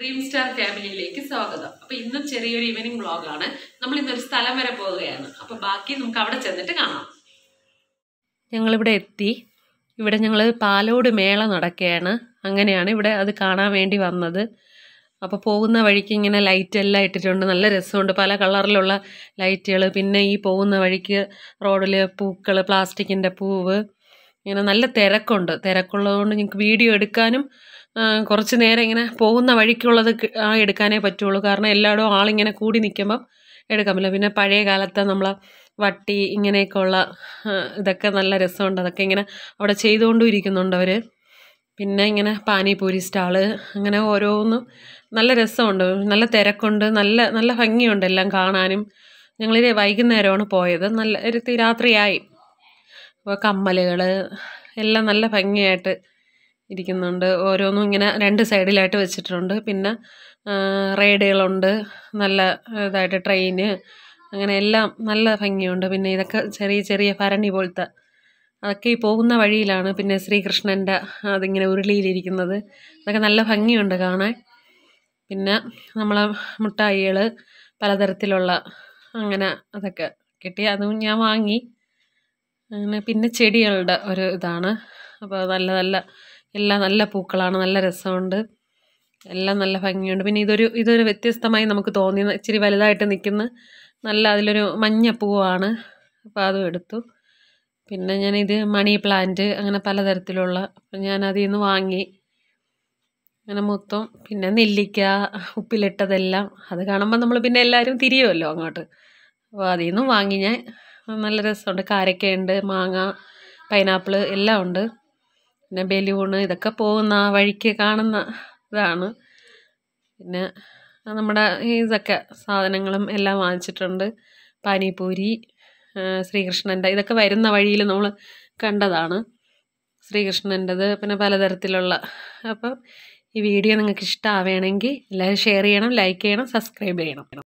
dream star ഫാമിലിയിലേക്ക് സ്വാഗതം അപ്പൊ ഇന്ന് ചെറിയൊരു ഈവനിങ് ആണ് നമ്മൾ ഇന്നൊരു സ്ഥലം വരെ പോവുകയാണ് അപ്പൊ ബാക്കി നമുക്ക് അവിടെ ചെന്നിട്ട് കാണാം ഞങ്ങളിവിടെ എത്തി ഇവിടെ ഞങ്ങൾ പാലോട് മേള നടക്കുകയാണ് അങ്ങനെയാണ് ഇവിടെ അത് കാണാൻ വേണ്ടി വന്നത് അപ്പോൾ പോകുന്ന വഴിക്ക് ഇങ്ങനെ ലൈറ്റ് എല്ലാം ഇട്ടിട്ടുണ്ട് നല്ല രസമുണ്ട് പല കളറിലുള്ള ലൈറ്റുകൾ പിന്നെ ഈ പോകുന്ന വഴിക്ക് റോഡിൽ പൂക്കൾ പ്ലാസ്റ്റിക്കിൻ്റെ പൂവ് ഇങ്ങനെ നല്ല തിരക്കുണ്ട് തിരക്കുള്ളതുകൊണ്ട് ഞങ്ങൾക്ക് വീഡിയോ എടുക്കാനും കുറച്ച് നേരം ഇങ്ങനെ പോകുന്ന വഴിക്കുള്ളത് ആ എടുക്കാനേ പറ്റുള്ളൂ കാരണം എല്ലായിടവും ആളിങ്ങനെ കൂടി നിൽക്കുമ്പം എടുക്കാൻ പറ്റില്ല പിന്നെ പഴയ കാലത്തെ നമ്മൾ വട്ടി ഇങ്ങനെയൊക്കെയുള്ള ഇതൊക്കെ നല്ല രസമുണ്ട് അതൊക്കെ ഇങ്ങനെ അവിടെ ചെയ്തുകൊണ്ടും ഇരിക്കുന്നുണ്ട് അവർ പിന്നെ ഇങ്ങനെ പാനിപൂരി സ്റ്റാള് അങ്ങനെ ഓരോന്നും നല്ല രസമുണ്ട് നല്ല തിരക്കുണ്ട് നല്ല നല്ല ഭംഗിയുണ്ട് എല്ലാം കാണാനും ഞങ്ങളിത് വൈകുന്നേരമാണ് പോയത് നല്ല ഒരു രാത്രിയായി അപ്പോൾ കമ്മലുകൾ എല്ലാം നല്ല ഭംഗിയായിട്ട് ഇരിക്കുന്നുണ്ട് ഓരോന്നും ഇങ്ങനെ രണ്ട് സൈഡിലായിട്ട് വെച്ചിട്ടുണ്ട് പിന്നെ റൈഡുകളുണ്ട് നല്ല ഇതായിട്ട് ട്രെയിന് അങ്ങനെ എല്ലാം നല്ല ഭംഗിയുണ്ട് പിന്നെ ഇതൊക്കെ ചെറിയ ചെറിയ ഭരണി പോലത്തെ അതൊക്കെ ഈ പോകുന്ന വഴിയിലാണ് പിന്നെ ശ്രീകൃഷ്ണൻ്റെ അതിങ്ങനെ ഉരുളിയിലിരിക്കുന്നത് അതൊക്കെ നല്ല ഭംഗിയുണ്ട് കാണാൻ പിന്നെ നമ്മളെ മുട്ടായികൾ പലതരത്തിലുള്ള അങ്ങനെ അതൊക്കെ കിട്ടി അതും ഞാൻ വാങ്ങി അങ്ങനെ പിന്നെ ചെടികളുടെ ഒരു ഇതാണ് അപ്പോൾ നല്ല നല്ല എല്ലാം നല്ല പൂക്കളാണ് നല്ല രസമുണ്ട് എല്ലാം നല്ല ഭംഗിയുണ്ട് പിന്നെ ഇതൊരു ഇതൊരു വ്യത്യസ്തമായി നമുക്ക് തോന്നി ഇച്ചിരി വലുതായിട്ട് നിൽക്കുന്ന നല്ല അതിലൊരു മഞ്ഞ പൂവാണ് അപ്പോൾ അതും എടുത്തു പിന്നെ ഞാനിത് മണി പ്ലാന്റ് അങ്ങനെ പലതരത്തിലുള്ള ഞാൻ അതിൽ നിന്ന് വാങ്ങി അങ്ങനെ മൊത്തം പിന്നെ നെല്ലിക്ക ഉപ്പിലിട്ടതെല്ലാം അത് കാണുമ്പോൾ നമ്മൾ പിന്നെ എല്ലാവരും തിരിയുമല്ലോ അങ്ങോട്ട് അപ്പോൾ അതിൽ നിന്നും വാങ്ങി ഞാൻ നല്ല രസമുണ്ട് കാരക്കയുണ്ട് മാങ്ങ പൈനാപ്പിൾ എല്ലാം ഉണ്ട് പിന്നെ ബലൂണ് ഇതൊക്കെ പോകുന്ന വഴിക്ക് കാണുന്ന ഇതാണ് പിന്നെ നമ്മുടെ ഇതൊക്കെ സാധനങ്ങളും എല്ലാം വാങ്ങിച്ചിട്ടുണ്ട് പാനിപൂരി ശ്രീകൃഷ്ണൻ്റെ ഇതൊക്കെ വരുന്ന വഴിയിൽ നമ്മൾ കണ്ടതാണ് ശ്രീകൃഷ്ണൻ്റെത് പിന്നെ പലതരത്തിലുള്ള അപ്പം ഈ വീഡിയോ നിങ്ങൾക്ക് ഇഷ്ടമാവണമെങ്കിൽ എല്ലാവരും ഷെയർ ചെയ്യണം ലൈക്ക് ചെയ്യണം സബ്സ്ക്രൈബ് ചെയ്യണം